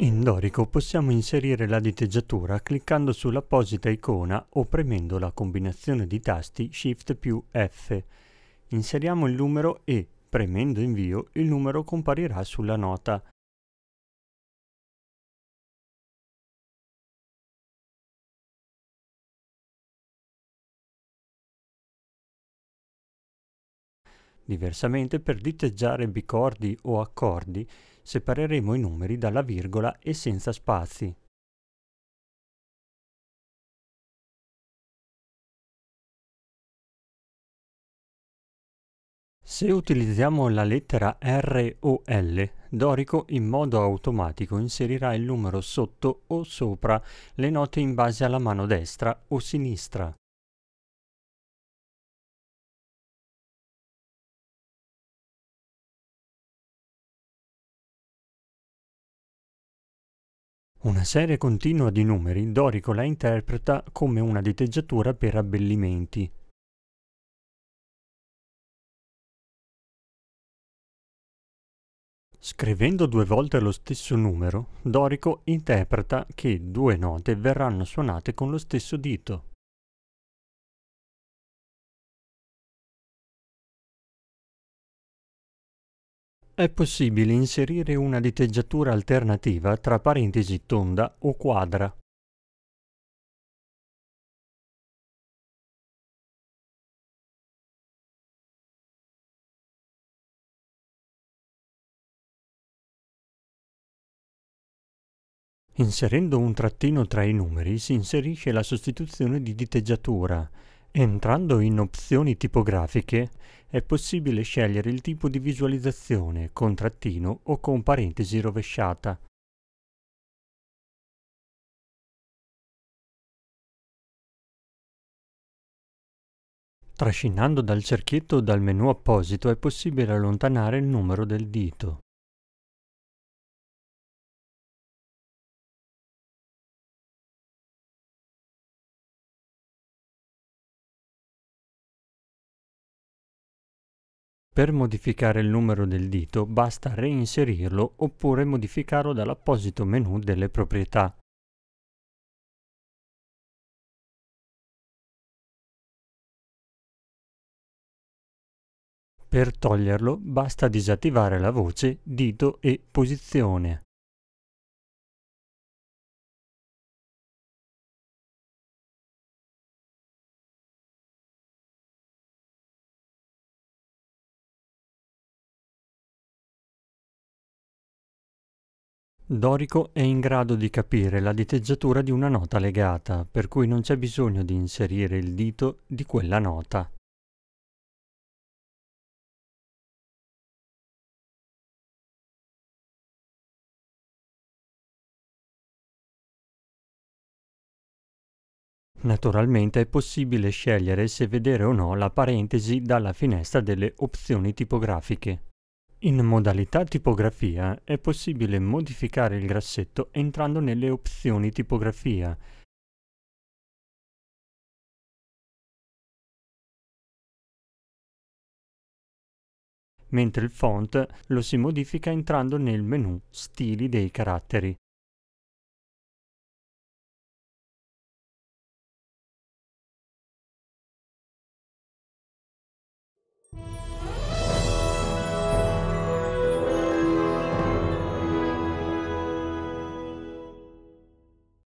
In Dorico possiamo inserire la diteggiatura cliccando sull'apposita icona o premendo la combinazione di tasti Shift più F. Inseriamo il numero e, premendo invio, il numero comparirà sulla nota. Diversamente per diteggiare bicordi o accordi separeremo i numeri dalla virgola e senza spazi. Se utilizziamo la lettera R o L, Dorico in modo automatico inserirà il numero sotto o sopra le note in base alla mano destra o sinistra. Una serie continua di numeri Dorico la interpreta come una diteggiatura per abbellimenti. Scrivendo due volte lo stesso numero, Dorico interpreta che due note verranno suonate con lo stesso dito. È possibile inserire una diteggiatura alternativa tra parentesi tonda o quadra. Inserendo un trattino tra i numeri si inserisce la sostituzione di diteggiatura Entrando in opzioni tipografiche è possibile scegliere il tipo di visualizzazione con trattino o con parentesi rovesciata. Trascinando dal cerchietto o dal menu apposito è possibile allontanare il numero del dito. Per modificare il numero del dito basta reinserirlo oppure modificarlo dall'apposito menu delle proprietà. Per toglierlo basta disattivare la voce Dito e Posizione. Dorico è in grado di capire la diteggiatura di una nota legata, per cui non c'è bisogno di inserire il dito di quella nota. Naturalmente è possibile scegliere se vedere o no la parentesi dalla finestra delle opzioni tipografiche. In modalità tipografia è possibile modificare il grassetto entrando nelle opzioni tipografia, mentre il font lo si modifica entrando nel menu Stili dei caratteri.